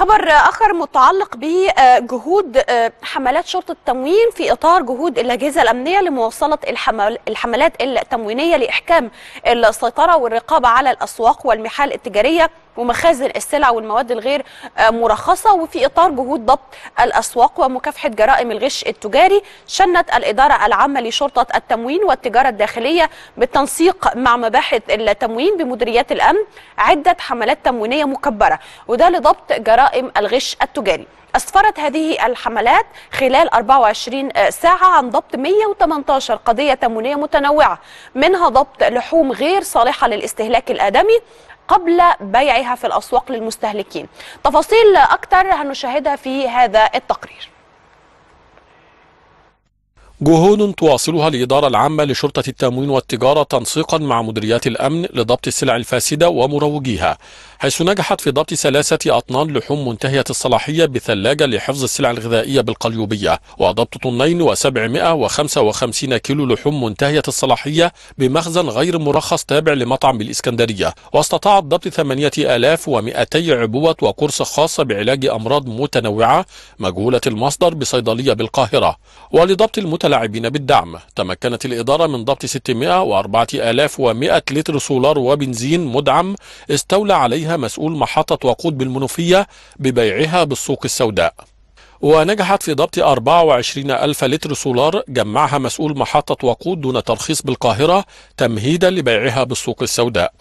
خبر آخر متعلق بجهود آه، حملات شرطة التموين في إطار جهود الأجهزة الأمنية لمواصلة الحملات التموينية لإحكام السيطرة والرقابة على الأسواق والمحال التجارية ومخازن السلع والمواد الغير آه، مرخصة وفي إطار جهود ضبط الأسواق ومكافحة جرائم الغش التجاري شنت الإدارة العامة لشرطة التموين والتجارة الداخلية بالتنسيق مع مباحث التموين بمديريات الأمن عدة حملات تموينية مكبرة وده لضبط جرائم جرائم الغش التجاري أسفرت هذه الحملات خلال 24 ساعة عن ضبط 118 قضية تمونية متنوعة منها ضبط لحوم غير صالحة للاستهلاك الآدمي قبل بيعها في الأسواق للمستهلكين تفاصيل أكثر هنشاهدها في هذا التقرير جهود تواصلها الإدارة العامة لشرطة التموين والتجارة تنسيقا مع مديريات الأمن لضبط السلع الفاسدة ومروجيها حيث نجحت في ضبط ثلاثة أطنان لحوم منتهية الصلاحية بثلاجة لحفظ السلع الغذائية بالقليوبية وضبط طنين و755 كيلو لحوم منتهية الصلاحية بمخزن غير مرخص تابع لمطعم بالإسكندرية واستطاعت ضبط 8200 عبوة وقرص خاصة بعلاج أمراض متنوعة مجهولة المصدر بصيدلية بالقاهرة ولضبط المتنوعة المتلاعبين بالدعم تمكنت الإدارة من ضبط 604100 لتر سولار وبنزين مدعم استولى عليها مسؤول محطة وقود بالمنوفية ببيعها بالسوق السوداء ونجحت في ضبط 24 ألف لتر سولار جمعها مسؤول محطة وقود دون ترخيص بالقاهرة تمهيدا لبيعها بالسوق السوداء